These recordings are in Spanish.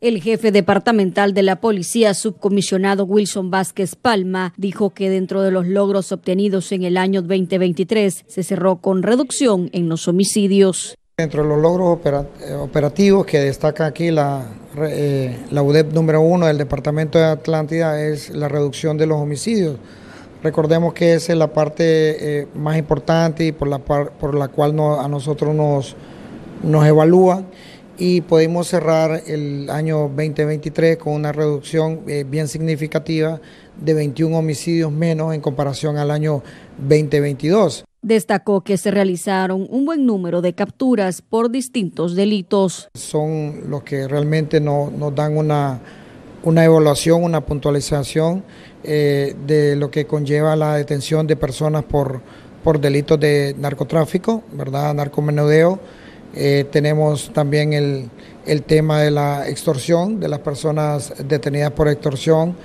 El jefe departamental de la policía, subcomisionado Wilson Vázquez Palma, dijo que dentro de los logros obtenidos en el año 2023 se cerró con reducción en los homicidios. Dentro de los logros eh, operativos que destaca aquí eh, la, UDEP número uno del Departamento de Atlántida es la reducción de los homicidios. Recordemos que esa es la parte eh, más importante y por la, por la cual a nosotros nos, nos evalúan y pudimos cerrar el año 2023 con una reducción eh, bien significativa de 21 homicidios menos en comparación al año 2022. Destacó que se realizaron un buen número de capturas por distintos delitos. Son los que realmente no, nos dan una, una evaluación, una puntualización eh, de lo que conlleva la detención de personas por, por delitos de narcotráfico, ¿verdad? Narcomenudeo eh, tenemos también el, tema de la extorsión, de las personas detenidas por extorsión,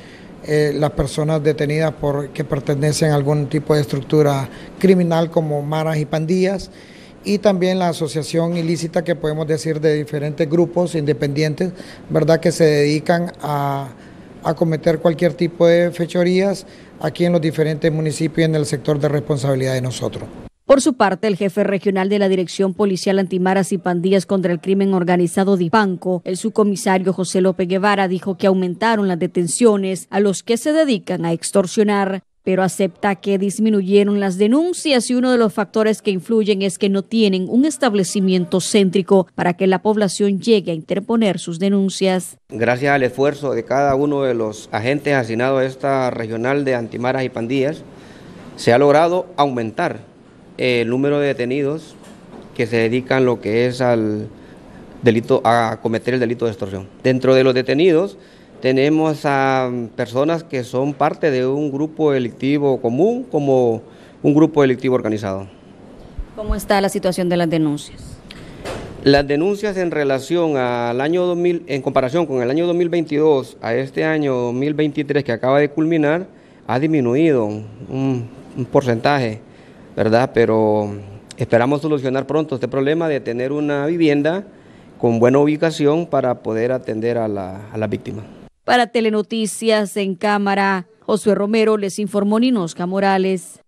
eh, las personas detenidas por que pertenecen a algún tipo de estructura criminal como maras y pandillas y también la asociación ilícita que podemos decir de diferentes grupos independientes, ¿verdad? Que se dedican a, a, cometer cualquier tipo de fechorías aquí en los diferentes municipios y en el sector de responsabilidad de nosotros. Por su parte, el jefe regional de la Dirección Policial Antimaras y Pandillas contra el Crimen Organizado de Banco, el subcomisario José López Guevara, dijo que aumentaron las detenciones a los que se dedican a extorsionar, pero acepta que disminuyeron las denuncias y uno de los factores que influyen es que no tienen un establecimiento céntrico para que la población llegue a interponer sus denuncias. Gracias al esfuerzo de cada uno de los agentes asignados a esta regional de Antimaras y Pandillas, se ha logrado aumentar el eh, número de detenidos que se dedican lo que es al delito, a cometer el delito de extorsión. Dentro de los detenidos tenemos a personas que son parte de un grupo delictivo común como un grupo delictivo organizado. ¿Cómo está la situación de las denuncias? Las denuncias en relación al año 2000, en comparación con el año 2022 a este año 2023 que acaba de culminar, ha disminuido un, un porcentaje ¿verdad? Pero esperamos solucionar pronto este problema de tener una vivienda con buena ubicación para poder atender a la, a víctima. Para Telenoticias en cámara, Josué Romero les informó Ninosca Morales.